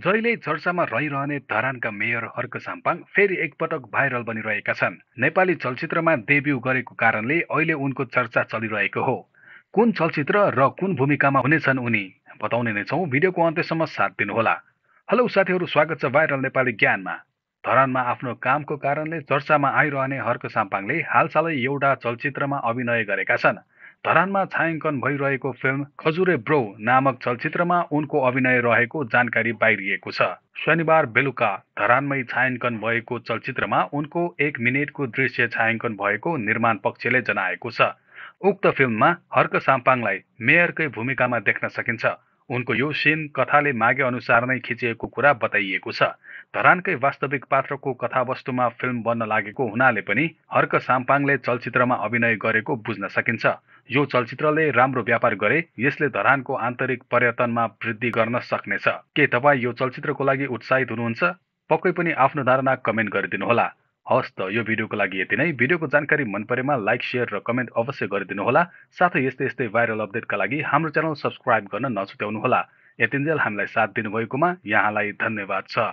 जहिल्यै चर्चामा रहिरहने धरानका मेयर हर्क साम्पाङ फेरि एकपटक भाइरल बनिरहेका छन् नेपाली चलचित्रमा डेब्यू गरेको कारणले अहिले उनको चर्चा चलिरहेको हो कुन चलचित्र र कुन भूमिकामा हुनेछन् उनी बताउने नै छौँ भिडियोको अन्त्यसम्म साथ दिनुहोला हेलो साथीहरू स्वागत छ भाइरल नेपाली ज्ञानमा धरानमा आफ्नो कामको कारणले चर्चामा आइरहने हर्क साम्पाङले हालसालै एउटा चलचित्रमा अभिनय गरेका छन् धरानमा छायाङ्कन भइरहेको फिल्म खजुरे ब्रो नामक चलचित्रमा उनको अभिनय रहेको जानकारी बाहिरिएको छ शनिबार बेलुका धरानमै छायाङ्कन भएको चलचित्रमा उनको एक मिनेटको दृश्य छायाङ्कन भएको निर्माण पक्षले जनाएको छ उक्त फिल्ममा हर्क साम्पाङलाई मेयरकै भूमिकामा देख्न सकिन्छ उनको यो सिन कथाले मागे अनुसार नै खिचिएको कुरा बताइएको छ धरानकै वास्तविक पात्रको कथावस्तुमा फिल्म बन्न लागेको हुनाले पनि हर्क साम्पाङले चलचित्रमा अभिनय गरेको बुझ्न सकिन्छ यो चलचित्रले राम्रो व्यापार गरे यसले धरानको आन्तरिक पर्यटनमा वृद्धि गर्न सक्नेछ के तपाईँ यो चलचित्रको लागि उत्साहित हुनुहुन्छ पक्कै पनि आफ्नो धारणा कमेन्ट गरिदिनुहोला हवस् त यो भिडियोको लागि यति नै भिडियोको जानकारी मन परेमा लाइक सेयर र कमेन्ट अवश्य गरिदिनुहोला साथै यस्तै यस्तै भाइरल अपडेटका लागि हाम्रो च्यानल सब्सक्राइब गर्न नछुट्याउनुहोला यतिन्जेल हामीलाई साथ दिनुभएकोमा यहाँलाई धन्यवाद छ